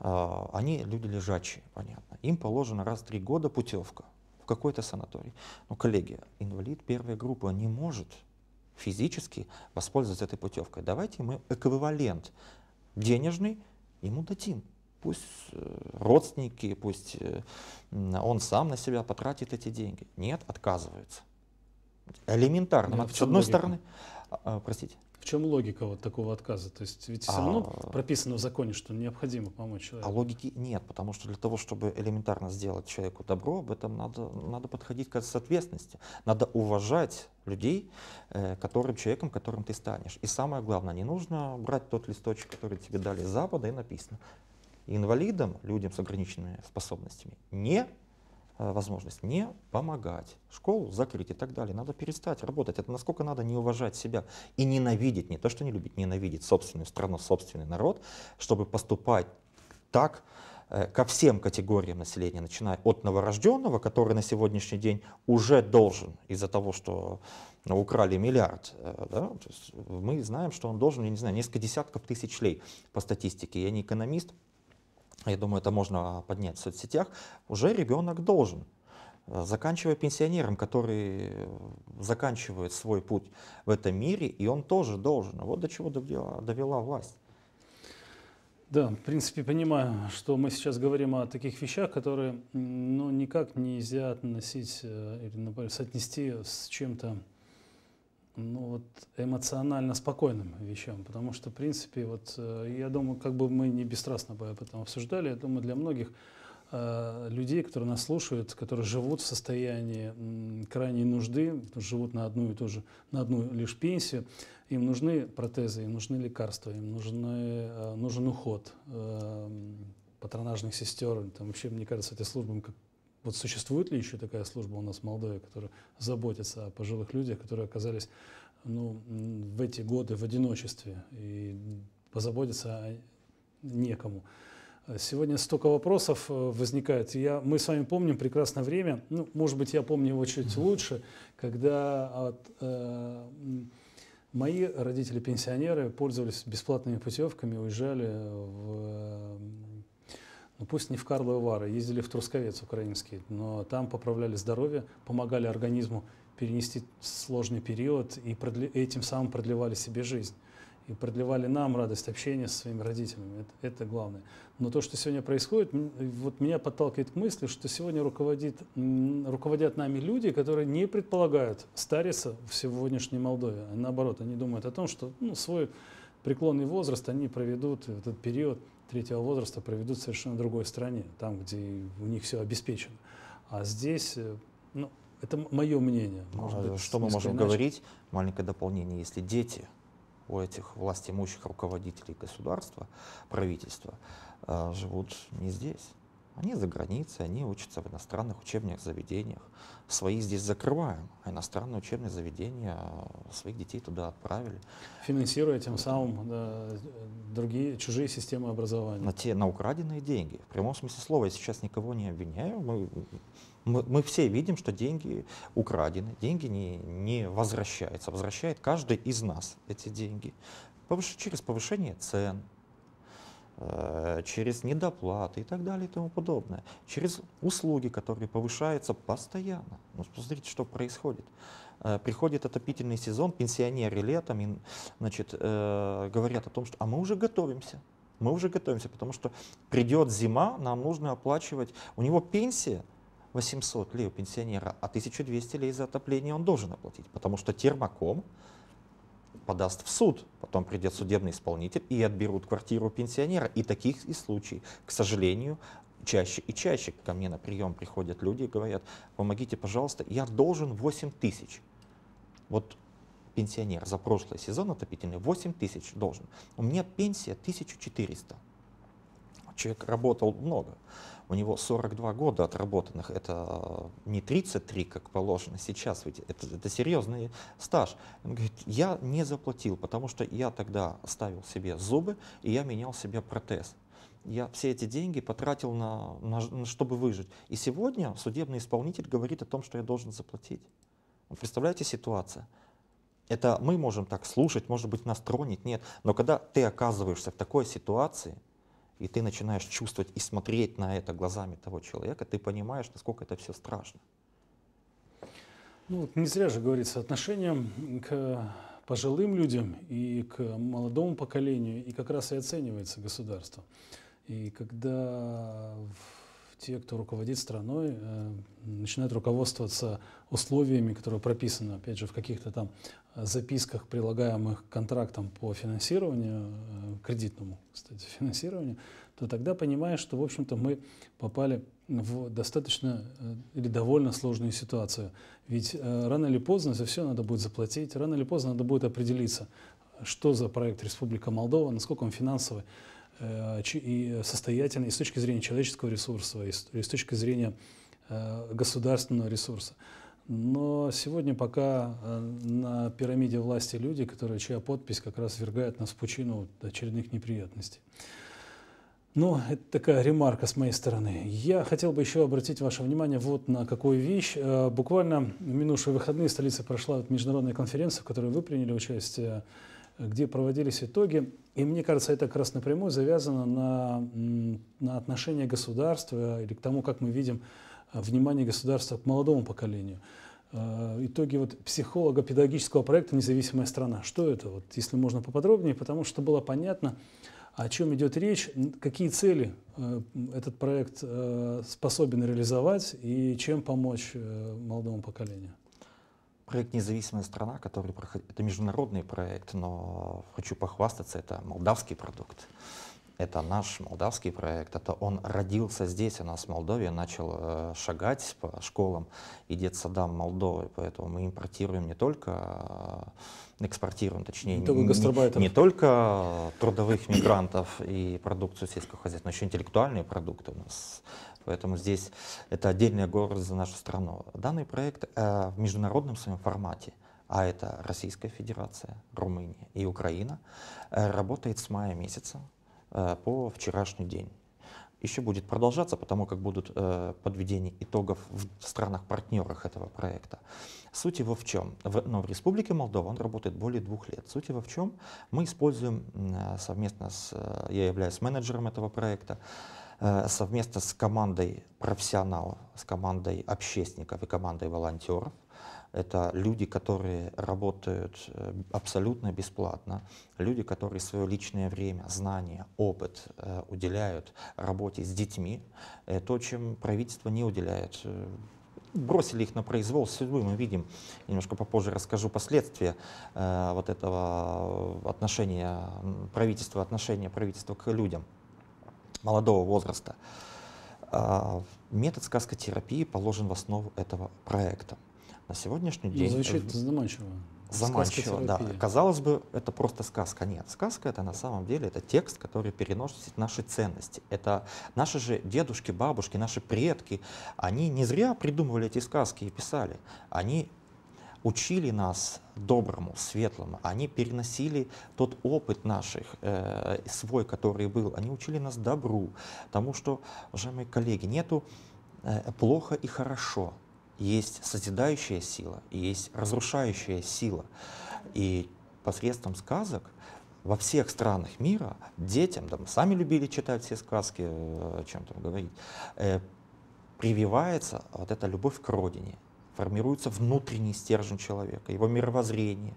э, они люди лежачие, понятно, им положено раз в три года путевка в какой-то санаторий. Но, коллеги, инвалид первой группы не может физически воспользоваться этой путевкой. Давайте мы эквивалент денежный ему дадим пусть э, родственники, пусть э, он сам на себя потратит эти деньги. Нет, отказывается. Элементарно. Нет, С одной логика? стороны, а, а, простите. В чем логика вот такого отказа? То есть ведь все а. равно а, прописано в законе, что необходимо помочь человеку. А логики нет, потому что для того, чтобы элементарно сделать человеку добро, об этом надо, надо подходить к ответственности. Надо уважать людей, э, которым, человеком, которым ты станешь. И самое главное, не нужно брать тот листочек, который тебе дали с Запада, и написано инвалидам, людям с ограниченными способностями, не э, возможность не помогать, школу закрыть и так далее. Надо перестать работать. Это насколько надо не уважать себя и ненавидеть, не то что не любить, ненавидеть собственную страну, собственный народ, чтобы поступать так э, ко всем категориям населения, начиная от новорожденного, который на сегодняшний день уже должен из-за того, что э, украли миллиард, да, мы знаем, что он должен, я не знаю, несколько десятков тысяч лей по статистике. Я не экономист, я думаю, это можно поднять в соцсетях, уже ребенок должен. Э, заканчивая пенсионером, который э, заканчивает свой путь в этом мире, и он тоже должен. Вот до чего довела, довела власть. Да, в принципе, понимаю, что мы сейчас говорим о таких вещах, которые ну, никак нельзя относить э, или например, соотнести с чем-то ну, вот, эмоционально спокойным вещам, потому что, в принципе, вот, э, я думаю, как бы мы не бесстрастно бы об этом обсуждали, я думаю, для многих э, людей, которые нас слушают, которые живут в состоянии крайней нужды, живут на одну и ту же, на одну лишь пенсию, им нужны протезы, им нужны лекарства, им нужны, э, нужен уход э, патронажных сестер. Там, вообще, мне кажется, этой службам как вот существует ли еще такая служба у нас в Молдове, которая заботится о пожилых людях, которые оказались ну, в эти годы в одиночестве и позаботиться о некому? Сегодня столько вопросов э, возникает. Я, мы с вами помним прекрасное время, ну, может быть, я помню его чуть лучше, когда от, э, мои родители-пенсионеры пользовались бесплатными путевками, уезжали в э, ну пусть не в Карловы Вары, ездили в Трусковец украинский, но там поправляли здоровье, помогали организму перенести сложный период и продли... этим самым продлевали себе жизнь. И продлевали нам радость общения со своими родителями. Это, это главное. Но то, что сегодня происходит, вот меня подталкивает к мысли, что сегодня руководит, руководят нами люди, которые не предполагают стариться в сегодняшней Молдове. наоборот, они думают о том, что ну, свой преклонный возраст, они проведут э, этот период третьего возраста проведут в совершенно другой стране, там, где у них все обеспечено. А здесь, э, ну, это мое мнение. Ну, Может быть, что мы можем иначе. говорить? Маленькое дополнение. Если дети у этих власть имущих руководителей государства, правительства, э, живут не здесь, они за границей, они учатся в иностранных учебных заведениях. Свои здесь закрываем, а иностранные учебные заведения э, своих детей туда отправили. Финансируя тем самым да, другие, чужие системы образования. На, те, на украденные деньги. В прямом смысле слова я сейчас никого не обвиняю. Мы, мы, мы все видим, что деньги украдены, деньги не, не возвращаются. Возвращает каждый из нас эти деньги. Повыш, через повышение цен, Э, через недоплаты и так далее и тому подобное, через услуги, которые повышаются постоянно. Ну, посмотрите, что происходит. Э, приходит отопительный сезон, пенсионеры летом и, значит, э, говорят о том, что «а мы уже готовимся». Мы уже готовимся, потому что придет зима, нам нужно оплачивать. У него пенсия 800 лей у пенсионера, а 1200 лей за отопление он должен оплатить, потому что термоком подаст в суд, потом придет судебный исполнитель и отберут квартиру пенсионера. И таких и случаев, к сожалению, чаще и чаще ко мне на прием приходят люди и говорят, помогите, пожалуйста, я должен 8 тысяч. Вот пенсионер за прошлый сезон отопительный 8 тысяч должен. У меня пенсия 1400. Человек работал много. У него 42 года отработанных, это э, не 33, как положено сейчас, ведь это, это серьезный стаж. Он говорит, я не заплатил, потому что я тогда ставил себе зубы, и я менял себе протез я все эти деньги потратил на, на, на чтобы выжить. И сегодня судебный исполнитель говорит о том, что я должен заплатить. Вы представляете ситуацию? Это мы можем так слушать, может быть, нас тронет, нет. Но когда ты оказываешься в такой ситуации, и ты начинаешь чувствовать и смотреть на это глазами того человека, ты понимаешь, насколько это все страшно. Ну, не зря же говорится, отношение к пожилым людям и к молодому поколению, и как раз и оценивается государство. И когда те, кто руководит страной, э, начинают руководствоваться условиями, которые прописаны, опять же, в каких-то там э, записках, прилагаемых к контрактам по финансированию, э, кредитному, кстати, [laughs] финансированию, то тогда понимаешь, что, в общем-то, мы попали в достаточно или довольно сложную ситуацию. Ведь рано или поздно за все надо будет заплатить, рано или поздно надо будет определиться, что за проект Республика Молдова, насколько он финансовый. Э, и состоятельно и с точки зрения человеческого ресурса, и с точки зрения э, государственного ресурса. Но сегодня пока э, на пирамиде власти люди, которые, чья подпись как раз вергает нас в пучину очередных неприятностей. Ну, это такая ремарка с моей стороны. Я хотел бы еще обратить ваше внимание вот на какую вещь. Буквально в минувшие выходные в столице прошла международная конференция, в которой вы приняли участие где проводились итоги. И мне кажется, это как раз напрямую завязано на, на отношение государства или к тому, как мы видим э, внимание государства к молодому поколению. Э, итоги вот психолого-педагогического проекта «Независимая страна». Что это? Вот, если можно поподробнее, потому что было понятно, о чем идет речь, какие цели э, этот проект способен реализовать и чем помочь молодому поколению. Проект «Независимая страна», который проход... это международный проект, но хочу похвастаться, это молдавский продукт. Это наш молдавский проект, это он родился здесь у нас в Молдове, начал э, шагать по школам и детсадам Молдовы, поэтому мы импортируем не только, э, экспортируем, точнее, не, не только трудовых мигрантов и продукцию сельского хозяйства, но еще интеллектуальные продукты у нас Поэтому здесь это отдельный город за нашу страну. Данный проект э, в международном своем формате, а это Российская Федерация, Румыния и Украина, э, работает с мая месяца э, по вчерашний день. Еще будет продолжаться, потому как будут э, подведение итогов в странах-партнерах этого проекта. Суть его в чем? В, ну, в Республике Молдова он работает более двух лет. Суть его в чем? Мы используем э, совместно с... Э, я являюсь менеджером этого проекта. Э, совместно с командой профессионалов, с командой общественников и командой волонтеров. Это люди, которые работают э, абсолютно бесплатно, люди, которые свое личное время, знания, опыт э, уделяют работе с детьми, то, чем правительство не уделяет бросили их на произвол судьбы. Мы видим, немножко попозже расскажу последствия вот этого отношения правительства, отношения правительства к людям молодого возраста. А, метод сказкотерапии положен в основу этого проекта. На сегодняшний ну, день... звучит заманчиво. Заманчиво, да. Казалось бы, это просто сказка. Нет, сказка это на самом деле это текст, который переносит наши ценности. Это наши же дедушки, бабушки, наши предки, они не зря придумывали эти сказки и писали. Они учили нас доброму, светлому. Они переносили тот опыт наших, э, свой, который был. Они учили нас добру. Потому что, уважаемые коллеги, нету э, плохо и хорошо. Есть созидающая сила, есть разрушающая сила. И посредством сказок во всех странах мира детям, да мы сами любили читать все сказки, э, о чем там говорить, э, прививается вот эта любовь к родине, формируется внутренний стержень человека, его мировоззрение,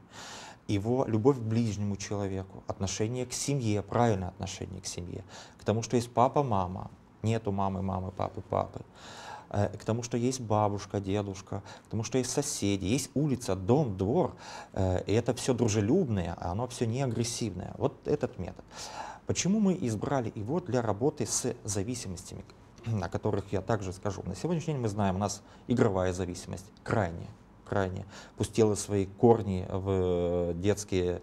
его любовь к ближнему человеку, отношение к семье, правильное отношение к семье, к тому, что есть папа-мама, нету мамы, мамы, папы, папы, э, к тому, что есть бабушка, дедушка, к тому, что есть соседи, есть улица, дом, двор, и э, это все дружелюбное, а оно все не агрессивное. Вот этот метод. Почему мы избрали его для работы с зависимостями? [clears throat] о которых я также скажу. На сегодняшний день мы знаем, у нас игровая зависимость крайне, крайне пустила свои корни в э, детские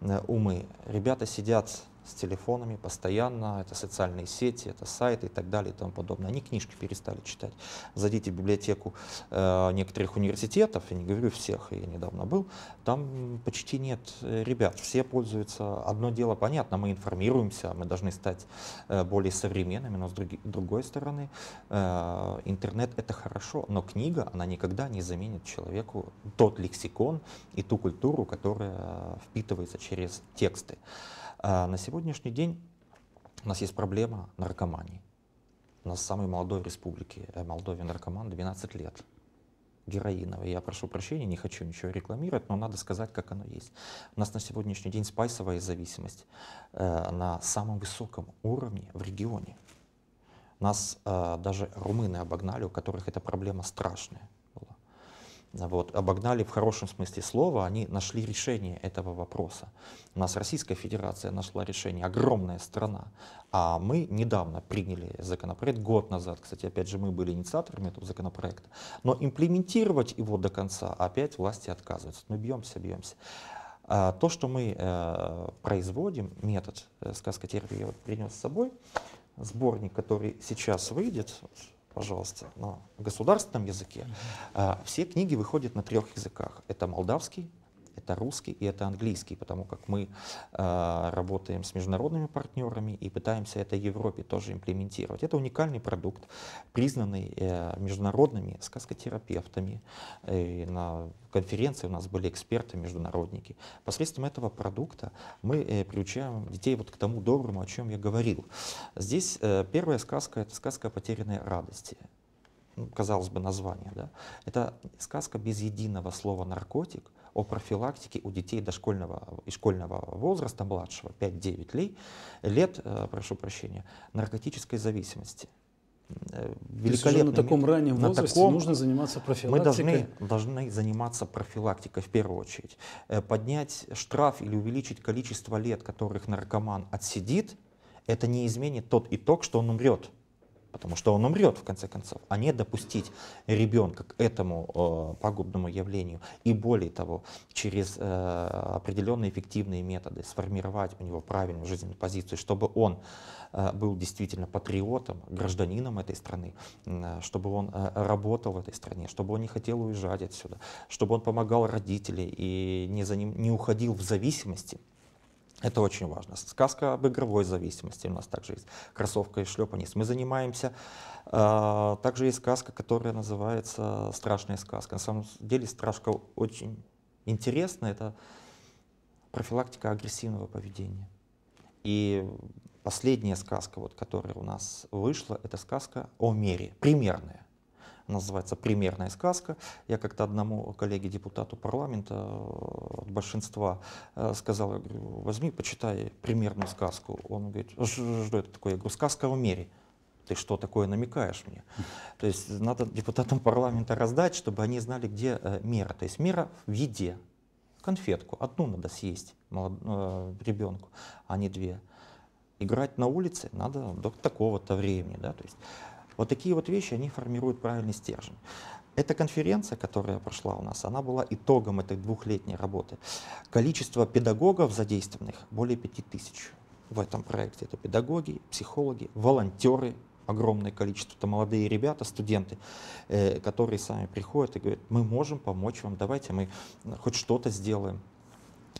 э, умы. Ребята сидят с телефонами постоянно, это социальные сети, это сайты и так далее и тому подобное. Они книжки перестали читать. Зайдите в библиотеку э, некоторых университетов, я не говорю всех, я недавно был, там почти нет э, ребят, все пользуются, одно дело понятно, мы информируемся, мы должны стать э, более современными, но с други, другой стороны, э, интернет это хорошо, но книга, она никогда не заменит человеку тот лексикон и ту культуру, которая э, впитывается через тексты. А на сегодняшний день у нас есть проблема наркомании. У нас самый молодой в республике э, Молдове наркоман 12 лет героиновый. Я прошу прощения, не хочу ничего рекламировать, но надо сказать, как оно есть. У нас на сегодняшний день спайсовая зависимость э, на самом высоком уровне в регионе. Нас э, даже румыны обогнали, у которых эта проблема страшная вот, обогнали в хорошем смысле слова, они нашли решение этого вопроса. У нас Российская Федерация нашла решение, огромная страна, а мы недавно приняли законопроект, год назад, кстати, опять же, мы были инициаторами этого законопроекта, но имплементировать его до конца опять власти отказываются. Мы ну, бьемся, бьемся. А то, что мы э, производим, метод э, сказка терапии я вот принес с собой, сборник, который сейчас выйдет, пожалуйста, на государственном языке. А, все книги выходят на трех языках. Это молдавский, это русский и это английский, потому как мы э, работаем с международными партнерами и пытаемся это Европе тоже имплементировать. Это уникальный продукт, признанный э, международными сказкотерапевтами. Э, и на конференции у нас были эксперты-международники. Посредством этого продукта мы э, приучаем детей вот к тому доброму, о чем я говорил. Здесь э, первая сказка — это сказка о потерянной радости ну, казалось бы, название, да, это сказка без единого слова наркотик, о профилактике у детей дошкольного и школьного возраста, младшего 5-9 лет, лет, э, прошу прощения, наркотической зависимости великолепно. Э, на таком раннем на возрасте таком, нужно заниматься профилактикой. Мы должны, должны заниматься профилактикой в первую очередь. Э, поднять штраф или увеличить количество лет, которых наркоман отсидит, это не изменит тот итог, что он умрет потому что он умрет в конце концов, а не допустить ребенка к этому э, пагубному явлению и более того, через э, определенные эффективные методы сформировать у него правильную жизненную позицию, чтобы он э, был действительно патриотом, гражданином этой страны, э, чтобы он э, работал в этой стране, чтобы он не хотел уезжать отсюда, чтобы он помогал родителей и не, за ним, не уходил в зависимости это очень важно. Сказка об игровой зависимости у нас также есть. Кроссовка и шлепанец. Мы занимаемся. А, также есть сказка, которая называется «Страшная сказка». На самом деле страшка очень интересна. Это профилактика агрессивного поведения. И последняя сказка, вот, которая у нас вышла, это сказка о мире. примерная называется «Примерная сказка». Я как-то одному коллеге-депутату парламента э, от большинства э, сказал, говорю, возьми, почитай примерную сказку. Он говорит, что это такое? Я говорю, сказка о мере ты что такое намекаешь мне? [laughs] То есть надо депутатам парламента раздать, чтобы они знали, где э, мера. То есть мера в еде. Конфетку. Одну надо съесть молод... ребенку, а не две. Играть на улице надо до такого-то времени. Да? То есть вот такие вот вещи, они формируют правильный стержень. Эта конференция, которая прошла у нас, она была итогом этой двухлетней работы. Количество педагогов задействованных более 5000 в этом проекте. Это педагоги, психологи, волонтеры, огромное количество. Это молодые ребята, студенты, э, которые сами приходят и говорят, мы можем помочь вам, давайте мы хоть что-то сделаем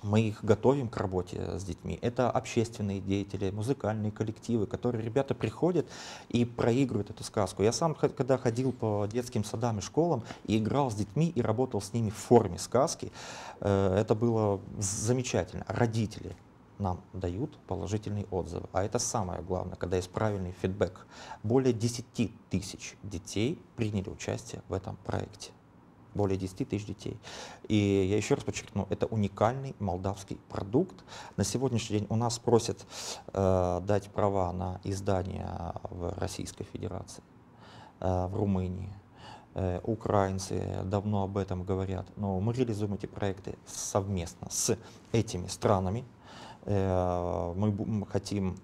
мы их готовим к работе с детьми. Это общественные деятели, музыкальные коллективы, которые ребята приходят и проигрывают эту сказку. Я сам, когда ходил по детским садам и школам, и играл с детьми, и работал с ними в форме сказки, э, это было замечательно. Родители нам дают положительные отзывы. А это самое главное, когда есть правильный фидбэк. Более 10 тысяч детей приняли участие в этом проекте более 10 тысяч детей. И я еще раз подчеркну, это уникальный молдавский продукт. На сегодняшний день у нас просят э, дать права на издание в Российской Федерации, э, в Румынии. Э, украинцы давно об этом говорят, но мы реализуем эти проекты совместно с этими странами. Э, мы, мы хотим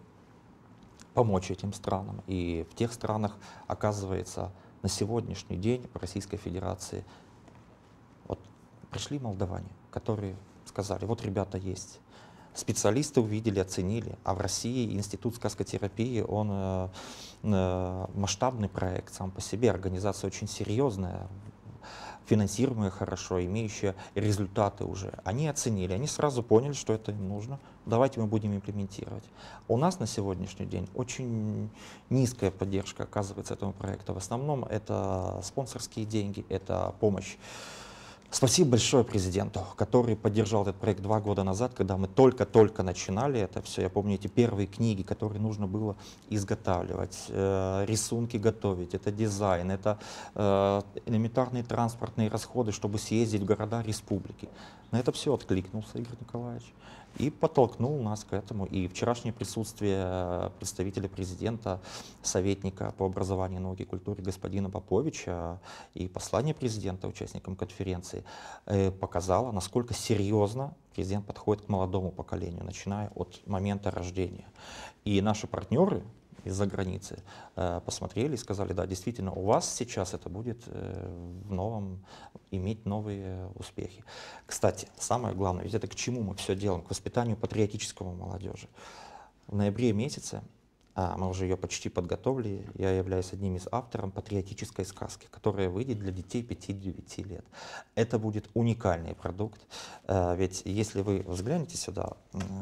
помочь этим странам. И в тех странах оказывается на сегодняшний день в Российской Федерации пришли молдаване, которые сказали, вот ребята есть. Специалисты увидели, оценили. А в России институт сказкотерапии, он э, э, масштабный проект сам по себе, организация очень серьезная, финансируемая хорошо, имеющая результаты уже. Они оценили, они сразу поняли, что это им нужно. Давайте мы будем имплементировать. У нас на сегодняшний день очень низкая поддержка оказывается этому проекту. В основном это спонсорские деньги, это помощь Спасибо большое президенту, который поддержал этот проект два года назад, когда мы только-только начинали это все. Я помню эти первые книги, которые нужно было изготавливать, э, рисунки готовить, это дизайн, это э, элементарные транспортные расходы, чтобы съездить в города республики. На это все откликнулся Игорь Николаевич и подтолкнул нас к этому. И вчерашнее присутствие э, представителя президента, советника по образованию, науке и культуре господина Поповича э, и послание президента участникам конференции э, показало, насколько серьезно президент подходит к молодому поколению, начиная от момента рождения. И наши партнеры, из-за границы, посмотрели и сказали, да, действительно, у вас сейчас это будет в новом иметь новые успехи. Кстати, самое главное, ведь это к чему мы все делаем? К воспитанию патриотического молодежи. В ноябре месяце, а мы уже ее почти подготовили, я являюсь одним из авторов патриотической сказки, которая выйдет для детей 5-9 лет. Это будет уникальный продукт, э, ведь если вы взглянете сюда,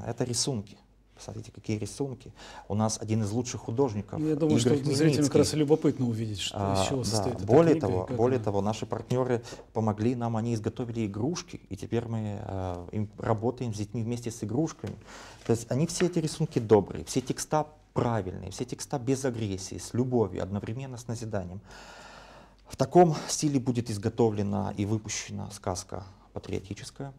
это рисунки. Смотрите, какие рисунки. У нас один из лучших художников. Я думаю, Игорь что зрителям как раз любопытно увидеть, что, а, из чего да, состоит эта более книга. Того, более она... того, наши партнеры помогли нам, они изготовили игрушки, и теперь мы а, им, работаем с детьми вместе с игрушками. То есть они все эти рисунки добрые, все текста правильные, все текста без агрессии, с любовью, одновременно с назиданием. В таком стиле будет изготовлена и выпущена сказка патриотическая,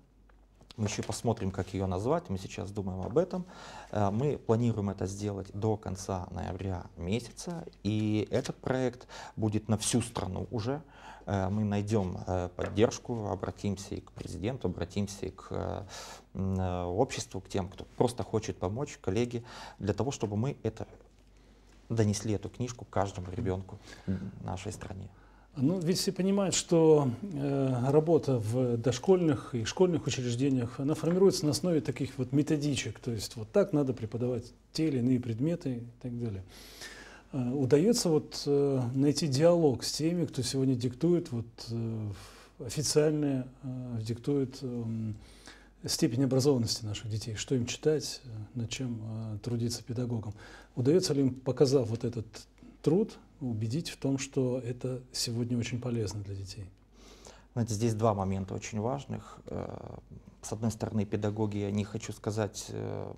мы еще посмотрим, как ее назвать, мы сейчас думаем об этом. Э, мы планируем это сделать до конца ноября месяца, и этот проект будет на всю страну уже. Э, мы найдем э, поддержку, обратимся и к президенту, обратимся и к обществу, к тем, кто просто хочет помочь, коллеги, для того, чтобы мы это донесли эту книжку каждому ребенку в нашей стране. Ну, ведь все понимают, что э, работа в дошкольных и школьных учреждениях, она формируется на основе таких вот методичек, то есть вот так надо преподавать те или иные предметы и так далее. Э, удается вот э, найти диалог с теми, кто сегодня диктует, вот э, официально э, диктует э, степень образованности наших детей, что им читать, э, над чем э, трудиться педагогам. Удается ли им, показав вот этот труд, убедить в том, что это сегодня очень полезно для детей. Знаете, ну, здесь два момента очень важных. Э, с одной стороны, педагоги, я не хочу сказать э,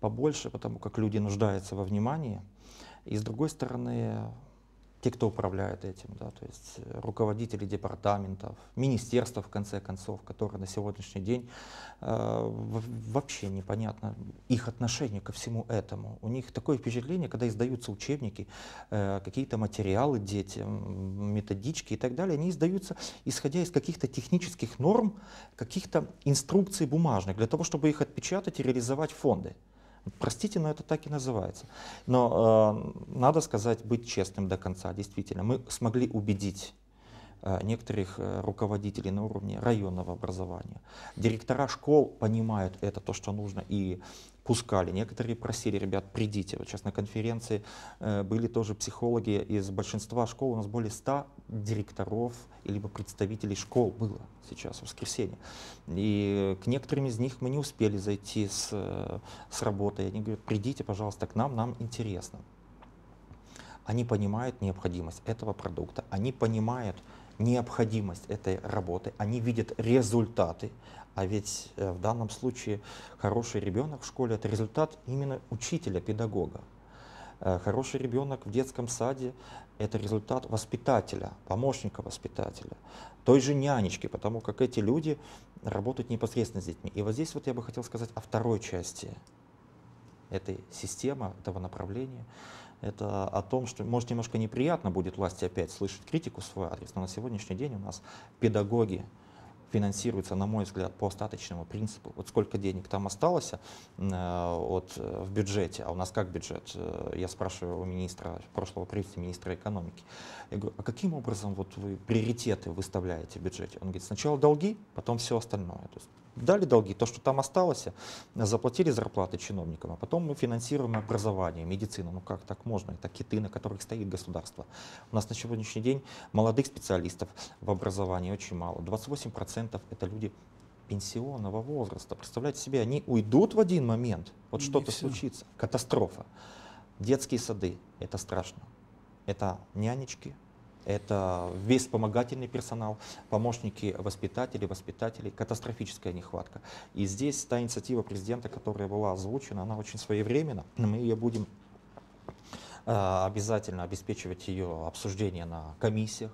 побольше, потому как люди нуждаются во внимании. И с другой стороны, те, кто управляет этим, да, то есть э, руководители департаментов, министерства, в конце концов, которые на сегодняшний день э, вообще непонятно их отношение ко всему этому. У них такое впечатление, когда издаются учебники, э, какие-то материалы детям, методички и так далее, они издаются исходя из каких-то технических норм, каких-то инструкций бумажных, для того, чтобы их отпечатать и реализовать фонды. Простите, но это так и называется. Но э, надо сказать, быть честным до конца, действительно. Мы смогли убедить э, некоторых э, руководителей на уровне районного образования. Директора школ понимают это, то, что нужно, и пускали. Некоторые просили, ребят, придите. Вот сейчас на конференции э, были тоже психологи из большинства школ. У нас более 100 директоров либо представителей школ было сейчас, в воскресенье. И к некоторым из них мы не успели зайти с, э, с работы. Они говорят, придите, пожалуйста, к нам, нам интересно. Они понимают необходимость этого продукта, они понимают необходимость этой работы, они видят результаты, а ведь э, в данном случае хороший ребенок в школе – это результат именно учителя, педагога. Э, хороший ребенок в детском саде – это результат воспитателя, помощника воспитателя, той же нянечки, потому как эти люди работают непосредственно с детьми. И вот здесь вот я бы хотел сказать о второй части этой системы, этого направления. Это о том, что, может, немножко неприятно будет власти опять слышать критику в свой адрес, но на сегодняшний день у нас педагоги, финансируется, на мой взгляд, по остаточному принципу. Вот сколько денег там осталось э, от, э, в бюджете, а у нас как бюджет? Э, я спрашиваю у министра, прошлого правительства, министра экономики. Я говорю, а каким образом вот вы приоритеты выставляете в бюджете? Он говорит, сначала долги, потом все остальное. То есть дали долги, то, что там осталось, заплатили зарплаты чиновникам, а потом мы финансируем образование, медицину. Ну как так можно? Это киты, на которых стоит государство. У нас на сегодняшний день молодых специалистов в образовании очень мало. 28% это люди пенсионного возраста. Представляете себе, они уйдут в один момент, вот что-то случится, катастрофа. Детские сады, это страшно. Это нянечки, это весь вспомогательный персонал, помощники воспитателей, воспитателей, катастрофическая нехватка. И здесь та инициатива президента, которая была озвучена, она очень своевременна, мы ее будем а, обязательно обеспечивать ее обсуждение на комиссиях,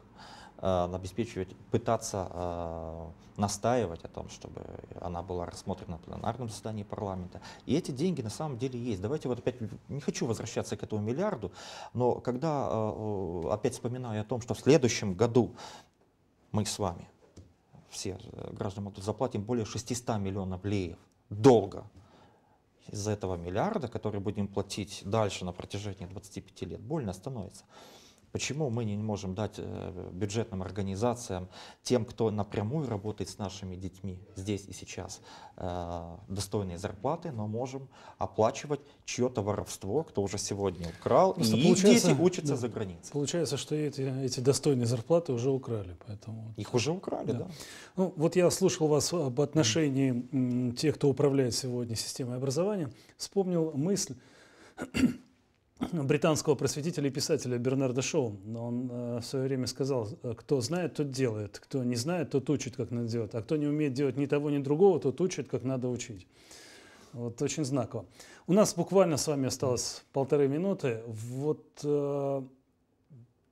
Э, обеспечивать, пытаться э, настаивать о том, чтобы она была рассмотрена на пленарном заседании парламента. И эти деньги на самом деле есть. Давайте вот опять, не хочу возвращаться к этому миллиарду, но когда э, опять вспоминаю о том, что в следующем году мы с вами, все граждане, заплатим более 600 миллионов леев долго из этого миллиарда, который будем платить дальше на протяжении 25 лет, больно становится. Почему мы не можем дать э, бюджетным организациям, тем, кто напрямую работает с нашими детьми здесь и сейчас, э, достойные зарплаты, но можем оплачивать чье-то воровство, кто уже сегодня украл, Просто и дети учатся да, за границей. Получается, что эти, эти достойные зарплаты уже украли. Поэтому... Их уже украли, да. да. Ну, вот я слушал вас об отношении тех, кто управляет сегодня системой образования, вспомнил мысль, британского просветителя и писателя Бернарда Шоу. он э, в свое время сказал, э, кто знает, тот делает, кто не знает, тот учит, как надо делать, а кто не умеет делать ни того, ни другого, тот учит, как надо учить. Вот очень знаково. У нас буквально с вами осталось полторы минуты. Вот э,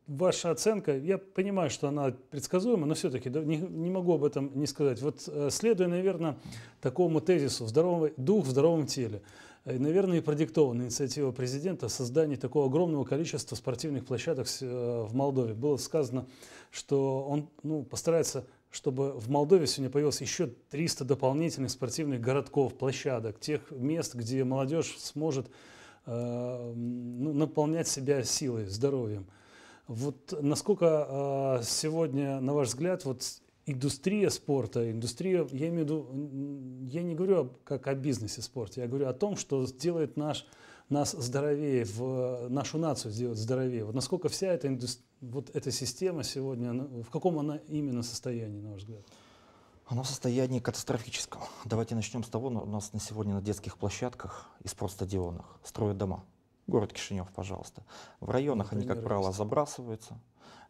ваша оценка, я понимаю, что она предсказуема, но все-таки да, не, не могу об этом не сказать. Вот э, следуя, наверное, такому тезису, здоровый дух в здоровом теле. Э, наверное, и продиктована инициатива президента создания такого огромного количества спортивных площадок э, в Молдове. Было сказано, что он ну, постарается чтобы в Молдове сегодня появилось еще 300 дополнительных спортивных городков, площадок, тех мест, где молодежь сможет э, ну, наполнять себя силой, здоровьем. Вот насколько сегодня, на ваш взгляд, вот индустрия спорта, индустрия, я имею в виду, я не говорю как о бизнесе спорта, я говорю о том, что сделает наш, нас здоровее, в, нашу нацию сделать здоровее. Вот насколько вся эта, индус, вот эта система сегодня, в каком она именно состоянии, на ваш взгляд? Оно в состоянии катастрофическом. Давайте начнем с того, у нас на сегодня на детских площадках и спортстадионах строят дома. Город Кишинев, пожалуйста. В районах Например, они, как правило, забрасываются,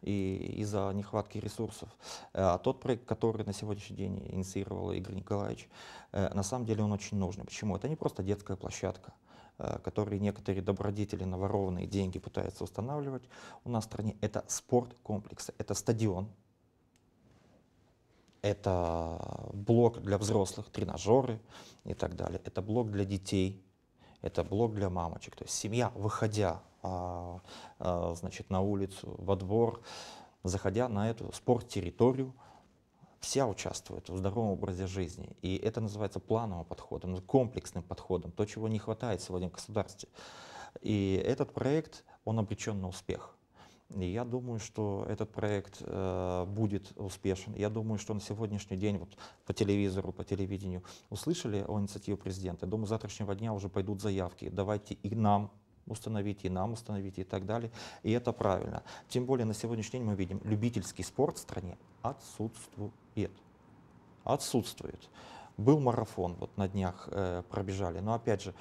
и из-за нехватки ресурсов. Э, а тот проект, который на сегодняшний день инициировал Игорь Николаевич, э, на самом деле он очень нужен. Почему? Это не просто детская площадка э, которые некоторые добродетели на ворованные деньги пытаются устанавливать. У нас в стране это спорткомплекс, это стадион, это блок для взрослых, тренажеры и так далее, это блок для детей, это блог для мамочек. То есть семья, выходя а, а, значит, на улицу, во двор, заходя на эту спорт-территорию, вся участвует в здоровом образе жизни. И это называется плановым подходом, комплексным подходом, то, чего не хватает сегодня в государстве. И этот проект, он обречен на успех. И я думаю, что этот проект э, будет успешен. Я думаю, что на сегодняшний день вот, по телевизору, по телевидению услышали о инициативе президента. Я думаю, с завтрашнего дня уже пойдут заявки. Давайте и нам установить, и нам установить и так далее. И это правильно. Тем более на сегодняшний день мы видим, любительский спорт в стране отсутствует. Отсутствует. Был марафон, вот на днях э, пробежали. Но опять же,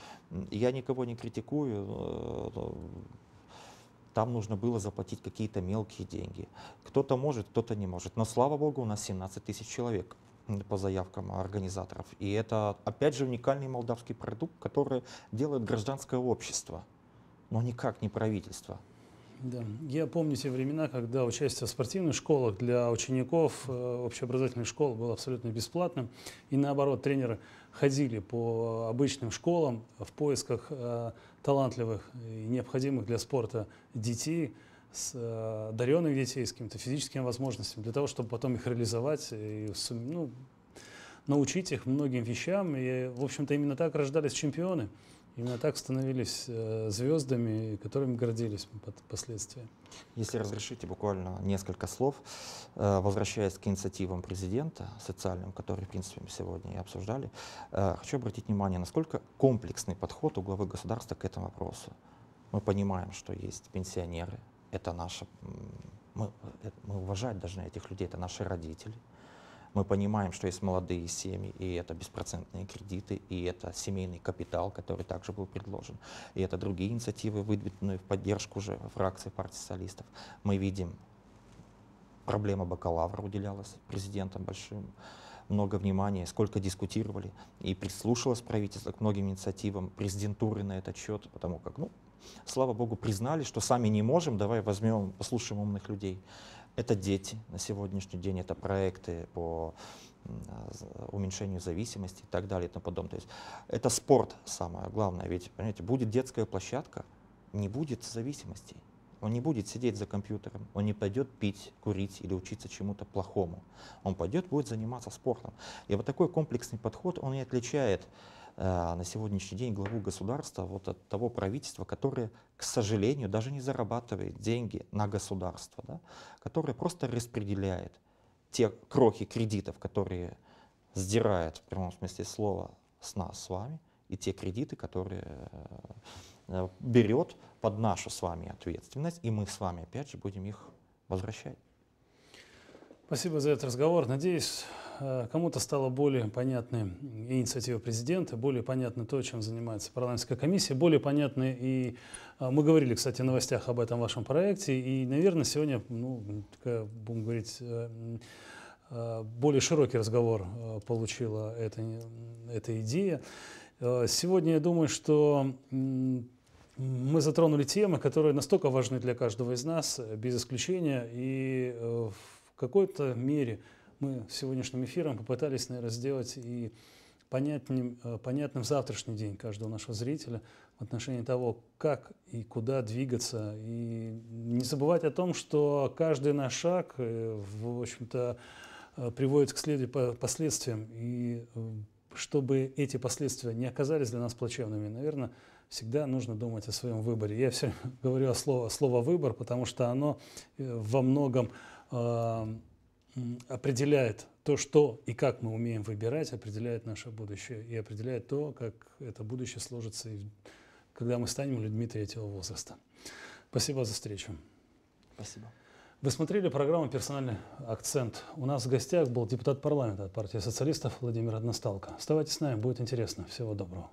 я никого не критикую. Э, там нужно было заплатить какие-то мелкие деньги. Кто-то может, кто-то не может. Но, слава богу, у нас 17 тысяч человек по заявкам организаторов. И это, опять же, уникальный молдавский продукт, который делает гражданское общество, но никак не правительство. Да. Я помню те времена, когда участие в спортивных школах для учеников э, общеобразовательных школ было абсолютно бесплатным. И наоборот, тренеры ходили по обычным школам в поисках э, талантливых и необходимых для спорта детей, с э, одаренных детей, с какими-то физическими возможностями, для того, чтобы потом их реализовать и ну, научить их многим вещам. И, в общем-то, именно так рождались чемпионы. Именно так становились э, звездами, которыми гордились мы впоследствии. Если разрешите буквально несколько слов, э, возвращаясь к инициативам президента социальным, которые, в принципе, мы сегодня и обсуждали, э, хочу обратить внимание, насколько комплексный подход у главы государства к этому вопросу. Мы понимаем, что есть пенсионеры, это наша мы, мы уважать должны этих людей, это наши родители, мы понимаем, что есть молодые семьи, и это беспроцентные кредиты, и это семейный капитал, который также был предложен, и это другие инициативы, выдвинутые в поддержку уже фракции партии социалистов. Мы видим, проблема бакалавра уделялась президентом большим много внимания, сколько дискутировали и прислушалось правительство к многим инициативам президентуры на этот счет, потому как, ну, слава богу, признали, что сами не можем, давай возьмем, послушаем умных людей. Это дети на сегодняшний день, это проекты по а, уменьшению зависимости и так далее и тому подобное. То есть это спорт самое главное. Ведь, понимаете, будет детская площадка, не будет зависимостей. Он не будет сидеть за компьютером, он не пойдет пить, курить или учиться чему-то плохому. Он пойдет, будет заниматься спортом. И вот такой комплексный подход, он и отличает Э, на сегодняшний день главу государства вот от того правительства, которое, к сожалению, даже не зарабатывает деньги на государство, да, которое просто распределяет те крохи кредитов, которые сдирает, в прямом смысле слова, с нас с вами, и те кредиты, которые э, берет под нашу с вами ответственность, и мы с вами, опять же, будем их возвращать. Спасибо за этот разговор. Надеюсь, Э, кому-то стало более понятны инициатива президента, более понятно то, чем занимается парламентская комиссия, более понятны и э, мы говорили, кстати, в новостях об этом вашем проекте, и, наверное, сегодня, ну, такая, будем говорить, э, более широкий разговор получила эта, эта идея. Сегодня я думаю, что мы затронули темы, которые настолько важны для каждого из нас, без исключения, и в какой-то мере мы сегодняшним эфиром попытались, наверное, сделать и понятным, э, понятным завтрашний день каждого нашего зрителя в отношении того, как и куда двигаться. И не забывать о том, что каждый наш шаг, э, в общем-то, э, приводит к следу последствиям. И чтобы эти последствия не оказались для нас плачевными, наверное, всегда нужно думать о своем выборе. Я все [laughs] говорю о слово, слово «выбор», потому что оно во многом определяет то, что и как мы умеем выбирать, определяет наше будущее и определяет то, как это будущее сложится, когда мы станем людьми третьего возраста. Спасибо за встречу. Спасибо. Вы смотрели программу «Персональный акцент». У нас в гостях был депутат парламента от партии социалистов Владимир Односталко. Оставайтесь с нами, будет интересно. Всего доброго.